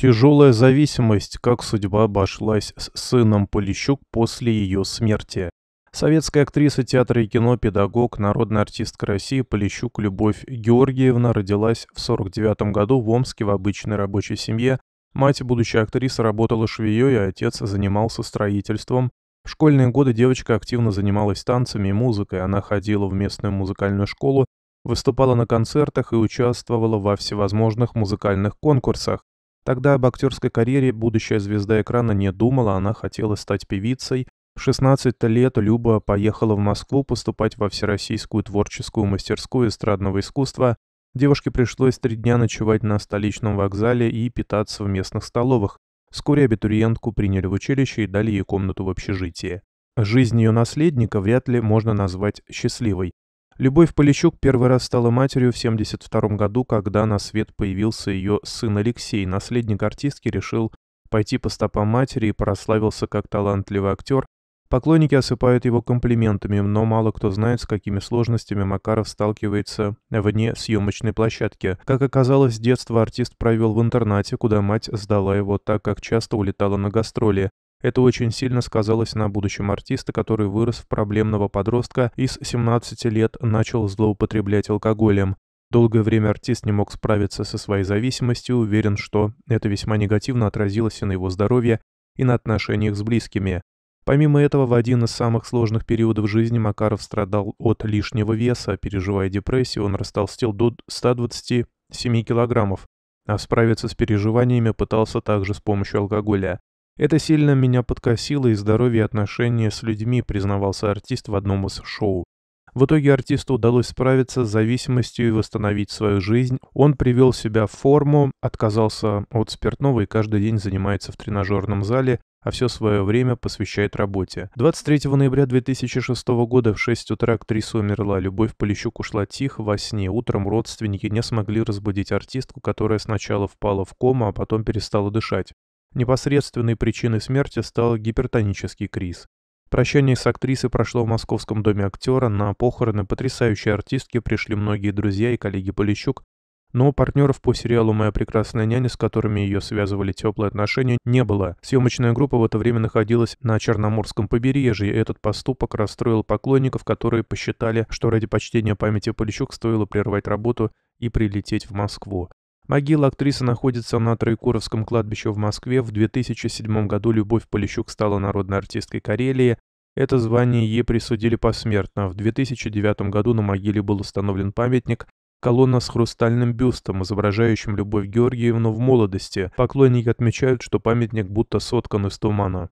Тяжелая зависимость, как судьба обошлась с сыном Полищук после ее смерти. Советская актриса театра и кино, педагог, народная артистка России Полищук Любовь Георгиевна родилась в 1949 году в Омске в обычной рабочей семье. Мать, будущая актриса, работала швеей, а отец занимался строительством. В школьные годы девочка активно занималась танцами и музыкой. Она ходила в местную музыкальную школу, выступала на концертах и участвовала во всевозможных музыкальных конкурсах. Тогда об актерской карьере будущая звезда экрана не думала, она хотела стать певицей. В 16 лет Люба поехала в Москву поступать во Всероссийскую творческую мастерскую эстрадного искусства. Девушке пришлось три дня ночевать на столичном вокзале и питаться в местных столовых. Вскоре абитуриентку приняли в училище и дали ей комнату в общежитии. Жизнь ее наследника вряд ли можно назвать счастливой. Любовь Полищук первый раз стала матерью в 1972 году, когда на свет появился ее сын Алексей. Наследник артистки решил пойти по стопам матери и прославился как талантливый актер. Поклонники осыпают его комплиментами, но мало кто знает, с какими сложностями Макаров сталкивается вне съемочной площадки. Как оказалось, с детства артист провел в интернате, куда мать сдала его, так как часто улетала на гастроли. Это очень сильно сказалось на будущем артиста, который вырос в проблемного подростка и с 17 лет начал злоупотреблять алкоголем. Долгое время артист не мог справиться со своей зависимостью, уверен, что это весьма негативно отразилось и на его здоровье, и на отношениях с близкими. Помимо этого, в один из самых сложных периодов жизни Макаров страдал от лишнего веса. Переживая депрессию, он растолстел до 127 килограммов, а справиться с переживаниями пытался также с помощью алкоголя. Это сильно меня подкосило и здоровье и отношения с людьми, признавался артист в одном из шоу. В итоге артисту удалось справиться с зависимостью и восстановить свою жизнь. Он привел себя в форму, отказался от спиртного и каждый день занимается в тренажерном зале, а все свое время посвящает работе. 23 ноября 2006 года в 6 утра актриса умерла. Любовь Полищук ушла тихо во сне. Утром родственники не смогли разбудить артистку, которая сначала впала в кому, а потом перестала дышать. Непосредственной причиной смерти стал гипертонический криз. Прощание с актрисой прошло в московском доме актера, на похороны потрясающей артистки пришли многие друзья и коллеги Полищук, но партнеров по сериалу «Моя прекрасная няня», с которыми ее связывали теплые отношения, не было. Съемочная группа в это время находилась на Черноморском побережье, и этот поступок расстроил поклонников, которые посчитали, что ради почтения памяти Полищук стоило прервать работу и прилететь в Москву. Могила актрисы находится на Троекуровском кладбище в Москве. В 2007 году Любовь Полищук стала народной артисткой Карелии. Это звание ей присудили посмертно. В 2009 году на могиле был установлен памятник, колонна с хрустальным бюстом, изображающим Любовь Георгиевну в молодости. Поклонники отмечают, что памятник будто соткан из тумана.